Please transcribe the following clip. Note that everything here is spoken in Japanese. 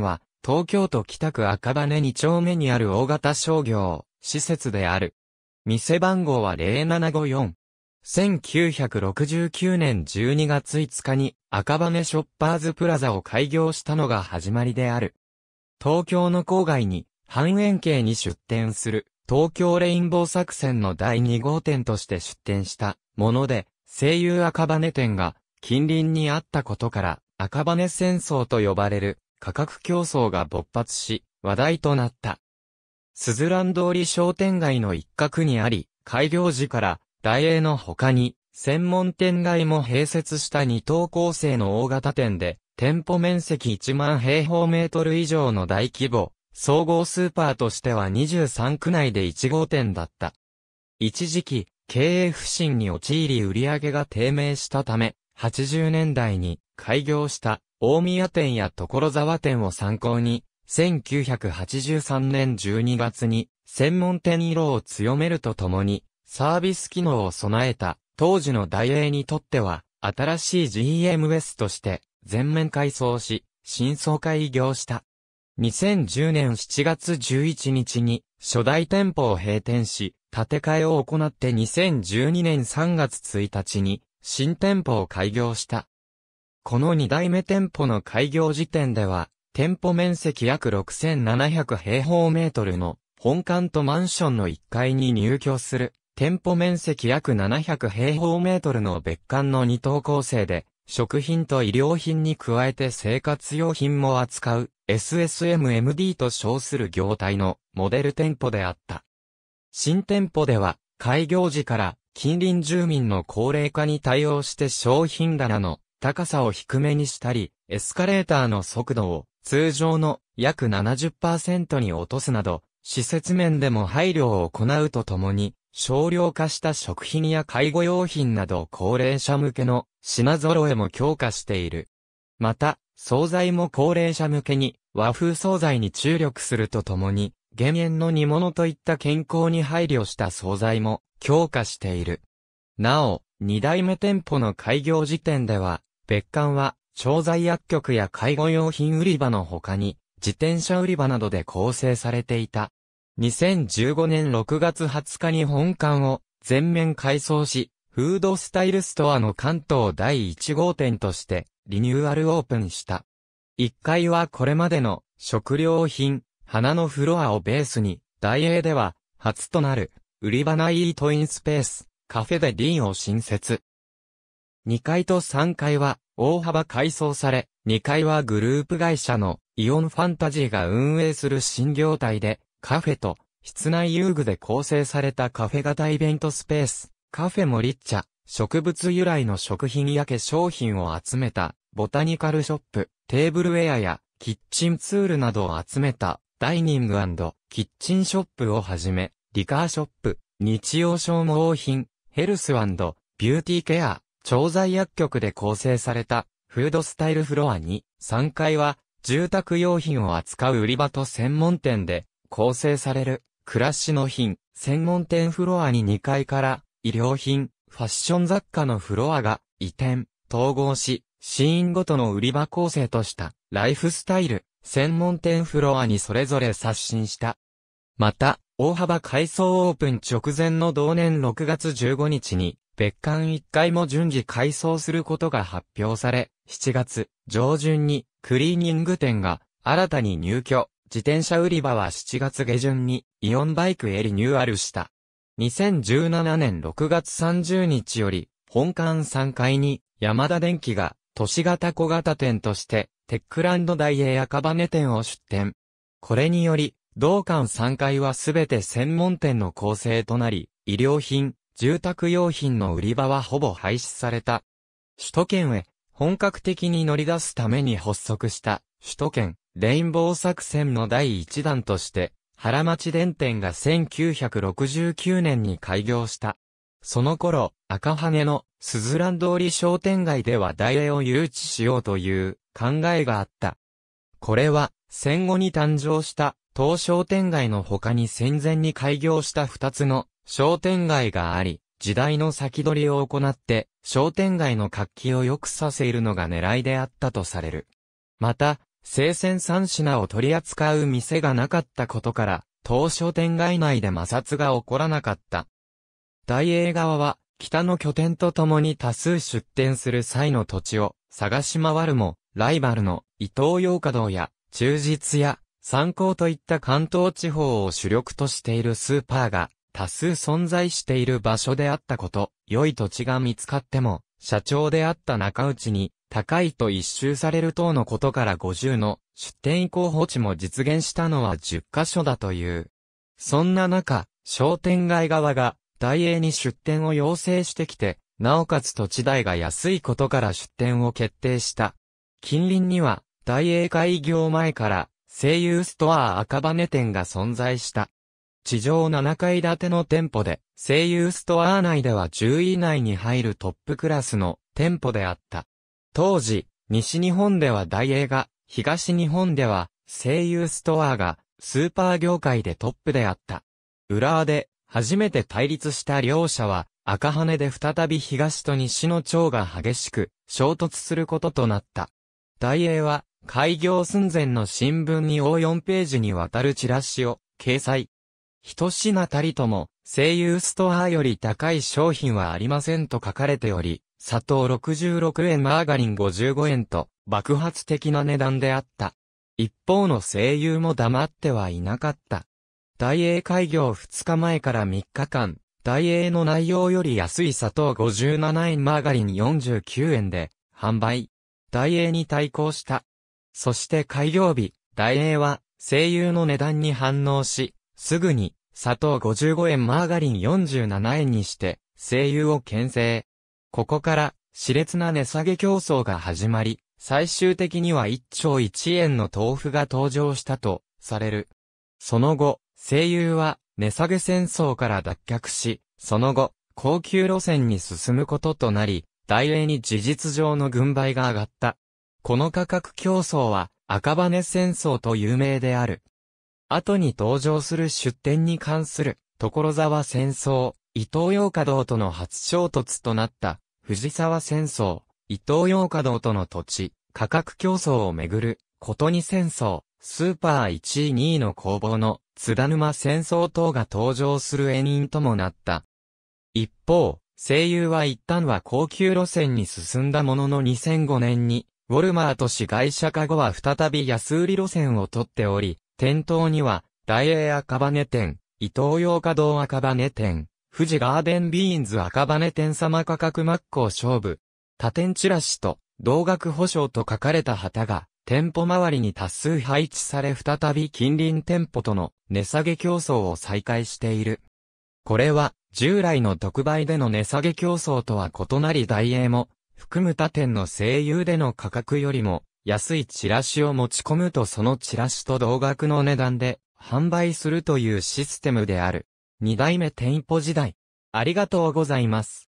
は、東京都北区赤羽2丁目にある大型商業、施設である。店番号は0754。1969年12月5日に赤羽ショッパーズプラザを開業したのが始まりである。東京の郊外に半円形に出店する東京レインボー作戦の第2号店として出店したもので、声優赤羽店が近隣にあったことから赤羽戦争と呼ばれる価格競争が勃発し、話題となった。スズラン通り商店街の一角にあり、開業時から、大英の他に、専門店街も併設した二等構成の大型店で、店舗面積1万平方メートル以上の大規模、総合スーパーとしては23区内で1号店だった。一時期、経営不振に陥り売上が低迷したため、80年代に開業した大宮店や所沢店を参考に、1983年12月に、専門店色を強めるとともに、サービス機能を備えた、当時の大英にとっては、新しい GMS として、全面改装し、新装開業した。2010年7月11日に、初代店舗を閉店し、建て替えを行って2012年3月1日に、新店舗を開業した。この2代目店舗の開業時点では、店舗面積約6700平方メートルの本館とマンションの1階に入居する、店舗面積約700平方メートルの別館の2等構成で、食品と医療品に加えて生活用品も扱う SSMMD と称する業態のモデル店舗であった。新店舗では開業時から近隣住民の高齢化に対応して商品棚の高さを低めにしたり、エスカレーターの速度を通常の約70%に落とすなど、施設面でも配慮を行うとともに、少量化した食品や介護用品など高齢者向けの品揃えも強化している。また、惣菜も高齢者向けに和風惣菜に注力するとともに、減塩の煮物といった健康に配慮した惣菜も強化している。なお、二代目店舗の開業時点では、別館は、調剤薬局や介護用品売り場の他に、自転車売り場などで構成されていた。2015年6月20日に本館を全面改装し、フードスタイルストアの関東第1号店としてリニューアルオープンした。1階はこれまでの食料品、花のフロアをベースに、大英では初となる売り場内イートインスペース、カフェでリンを新設。2階と3階は大幅改装され、2階はグループ会社のイオンファンタジーが運営する新業態で、カフェと室内遊具で構成されたカフェ型イベントスペース、カフェもリッチャ、植物由来の食品や化粧品を集めた、ボタニカルショップ、テーブルウェアやキッチンツールなどを集めた、ダイニングキッチンショップをはじめ、リカーショップ、日用消耗品、ヘルスビューティーケア、調剤薬局で構成されたフードスタイルフロアに、3階は住宅用品を扱う売り場と専門店で構成される暮らしの品、専門店フロアに2階から衣料品、ファッション雑貨のフロアが移転、統合し、シーンごとの売り場構成としたライフスタイル、専門店フロアにそれぞれ刷新した。また、大幅改装オープン直前の同年6月15日に、別館1階も順次改装することが発表され、7月上旬にクリーニング店が新たに入居、自転車売り場は7月下旬にイオンバイクへリニューアルした。2017年6月30日より、本館3階に山田電機が都市型小型店として、テックランド大英赤羽店を出店。これにより、同館3階はすべて専門店の構成となり、医療品、住宅用品の売り場はほぼ廃止された。首都圏へ本格的に乗り出すために発足した首都圏レインボー作戦の第1弾として、原町電店が1969年に開業した。その頃、赤羽のスズラン通り商店街では大英を誘致しようという考えがあった。これは戦後に誕生した当商店街の他に戦前に開業した二つの商店街があり、時代の先取りを行って、商店街の活気を良くさせるのが狙いであったとされる。また、生鮮三品を取り扱う店がなかったことから、当商店街内で摩擦が起こらなかった。大英側は、北の拠点とともに多数出店する際の土地を探し回るも、ライバルの伊東洋華堂や忠実屋、参考といった関東地方を主力としているスーパーが多数存在している場所であったこと、良い土地が見つかっても、社長であった中内に、高いと一周される等のことから50の出店候補地も実現したのは10カ所だという。そんな中、商店街側が大英に出店を要請してきて、なおかつ土地代が安いことから出店を決定した。近隣には、大英開業前から声優ストア赤羽店が存在した。地上7階建ての店舗で、声優ストア内では10位以内に入るトップクラスの店舗であった。当時、西日本では大映が、東日本では声優ストアがスーパー業界でトップであった。裏で初めて対立した両者は、赤羽で再び東と西の町が激しく衝突することとなった。大英は開業寸前の新聞に応4ページにわたるチラシを掲載。一品たりとも、声優ストアより高い商品はありませんと書かれており、砂糖66円マーガリン55円と爆発的な値段であった。一方の声優も黙ってはいなかった。大英開業2日前から3日間、大英の内容より安い砂糖57円マーガリン49円で販売。大英に対抗したそして開業日、大英は、声優の値段に反応し、すぐに、砂糖55円マーガリン47円にして、声優を牽制。ここから、熾烈な値下げ競争が始まり、最終的には1兆1円の豆腐が登場したと、される。その後、声優は、値下げ戦争から脱却し、その後、高級路線に進むこととなり、大英に事実上の軍配が上がった。この価格競争は赤羽戦争と有名である。後に登場する出典に関する所沢戦争、伊東洋華堂との初衝突となった藤沢戦争、伊東洋華堂との土地、価格競争をめぐる、ことに戦争、スーパー1位2位の攻防の津田沼戦争等が登場する縁因ともなった。一方、声優は一旦は高級路線に進んだものの2005年にウォルマート氏外車化後は再び安売り路線をとっており、店頭には、大英赤羽店、伊東洋華堂赤羽店、富士ガーデンビーンズ赤羽店様価格真っ向勝負。他店チラシと、同額保証と書かれた旗が、店舗周りに多数配置され再び近隣店舗との値下げ競争を再開している。これは従来の特売での値下げ競争とは異なり大英も含む他店の声優での価格よりも安いチラシを持ち込むとそのチラシと同額の値段で販売するというシステムである。二代目店舗時代。ありがとうございます。